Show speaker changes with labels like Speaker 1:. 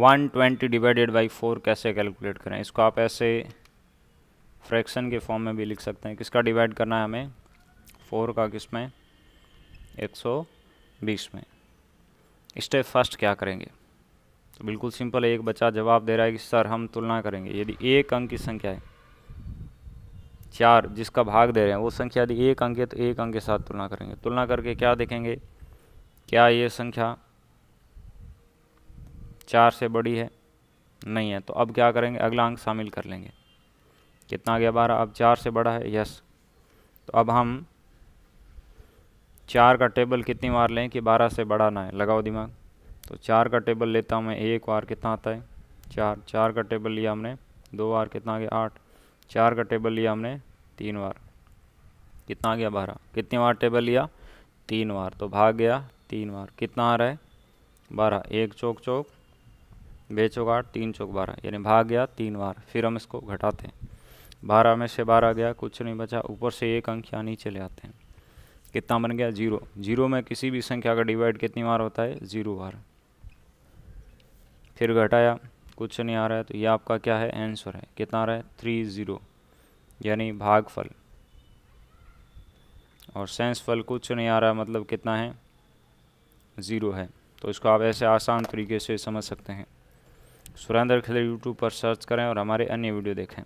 Speaker 1: one twenty divided by four कैसे calculate करें इसको आप ऐसे फ्रैक्शन के फॉर्म में भी लिख सकते हैं किसका डिवाइड करना है हमें फोर का किस में एक सौ बीस में स्टेप फर्स्ट क्या करेंगे तो बिल्कुल सिंपल है एक बच्चा जवाब दे रहा है कि सर हम तुलना करेंगे यदि एक अंक की संख्या है चार जिसका भाग दे रहे हैं वो संख्या यदि एक अंक है तो एक अंक के साथ तुलना करेंगे तुलना करके क्या देखेंगे क्या ये संख्या चार से बड़ी है नहीं है तो अब क्या करेंगे अगला अंक शामिल कर लेंगे कितना आ गया बारह अब चार से बड़ा है यस तो अब हम चार का टेबल कितनी बार लें कि बारह से बड़ा ना है लगाओ दिमाग तो चार का टेबल लेता हूँ मैं एक बार कितना आता है चार चार का टेबल लिया हमने दो बार कितना आ गया आठ चार का टेबल लिया हमने तीन बार कितना आ गया बारह कितनी बार टेबल लिया तीन बार तो भाग गया तीन बार कितना आ रहा है बारह एक चौक चौक बे चौक आठ तीन चौक बारह यानी भाग गया तीन बार फिर हम इसको घटाते हैं बारह में से बारह गया कुछ नहीं बचा ऊपर से एक अंक यहाँ नीचे ले आते हैं कितना बन गया जीरो जीरो में किसी भी संख्या का डिवाइड कितनी बार होता है जीरो बार फिर घटाया कुछ नहीं आ रहा है तो ये आपका क्या है आंसर है कितना आ रहा है थ्री ज़ीरो यानी भागफल और सेंस फल कुछ नहीं आ रहा है मतलब कितना है ज़ीरो है तो इसको आप ऐसे आसान तरीके से समझ सकते हैं सुरेंद्र खिलर यूट्यूब पर सर्च करें और हमारे अन्य वीडियो देखें